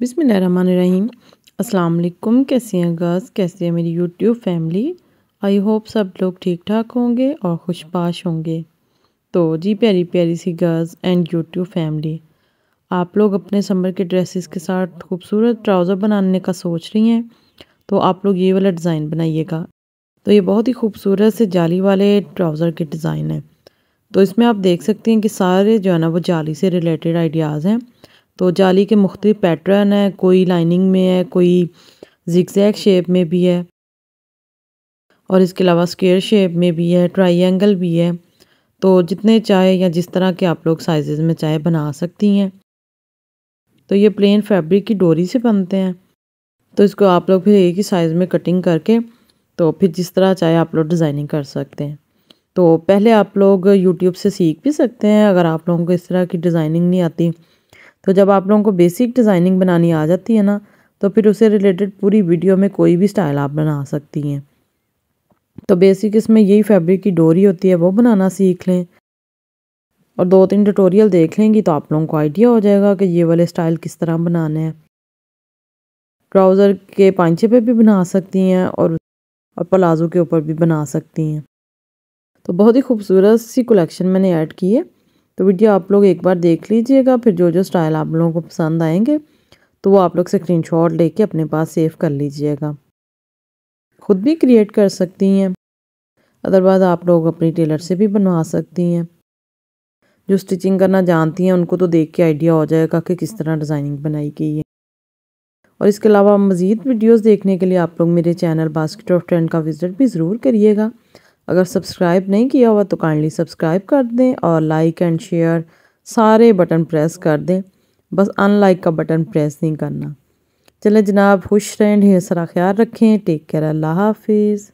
बिसमीम असलकुम कैसे हैं गर्ल्स कैसे हैं मेरी यूट्यूब फैमिली आई होप सब लोग ठीक ठाक होंगे और खुशपाश होंगे तो जी प्यारी प्यारी सी गर्ल्स एंड यूट्यूब फैमिली आप लोग अपने समर के ड्रेसेस के साथ खूबसूरत ट्राउज़र बनाने का सोच रही हैं तो आप लोग ये वाला डिज़ाइन बनाइएगा तो ये बहुत ही खूबसूरत से जाली वाले ट्राउज़र के डिज़ाइन हैं तो इसमें आप देख सकते हैं कि सारे जो है ना वो जाली से रिलेटेड आइडियाज़ हैं तो जाली के मुख्त पैटर्न है कोई लाइनिंग में है कोई जिक्जैक शेप में भी है और इसके अलावा स्केयर शेप में भी है ट्राइंगल भी है तो जितने चाहे या जिस तरह के आप लोग साइज़ में चाहे बना सकती हैं तो ये प्लेन फैब्रिक की डोरी से बनते हैं तो इसको आप लोग फिर एक ही साइज़ में कटिंग करके तो फिर जिस तरह चाहे आप लोग डिज़ाइनिंग कर सकते हैं तो पहले आप लोग यूट्यूब से सीख भी सकते हैं अगर आप लोगों को इस तरह की डिज़ाइनिंग नहीं आती तो जब आप लोगों को बेसिक डिज़ाइनिंग बनानी आ जाती है ना तो फिर उसे रिलेटेड पूरी वीडियो में कोई भी स्टाइल आप बना सकती हैं तो बेसिक इसमें यही फैब्रिक की डोरी होती है वो बनाना सीख लें और दो तीन ट्यूटोरियल देख लेंगी तो आप लोगों को आइडिया हो जाएगा कि ये वाले स्टाइल किस तरह बनाने हैं ट्राउज़र के पांचे पे भी बना सकती हैं और और प्लाज़ो के ऊपर भी बना सकती हैं तो बहुत ही खूबसूरत सी कलेक्शन मैंने ऐड की है तो वीडियो आप लोग एक बार देख लीजिएगा फिर जो जो स्टाइल आप लोगों को पसंद आएंगे तो वो आप लोग स्क्रीन शॉट लेके अपने पास सेव कर लीजिएगा ख़ुद भी क्रिएट कर सकती हैं अदरवाइज आप लोग अपनी टेलर से भी बनवा सकती हैं जो स्टिचिंग करना जानती हैं उनको तो देख के आइडिया हो जाएगा कि किस तरह डिज़ाइनिंग बनाई गई है और इसके अलावा मज़ीद वीडियोस देखने के लिए आप लोग मेरे चैनल बास्केट ऑफ ट्रेंड का विज़िट भी ज़रूर करिएगा अगर सब्सक्राइब नहीं किया हुआ तो काइंडली सब्सक्राइब कर दें और लाइक एंड शेयर सारे बटन प्रेस कर दें बस अनलाइक का बटन प्रेस नहीं करना चले जनाब खुश रहें ढेर सारा ख्याल रखें टेक केयर अल्लाह हाफिज़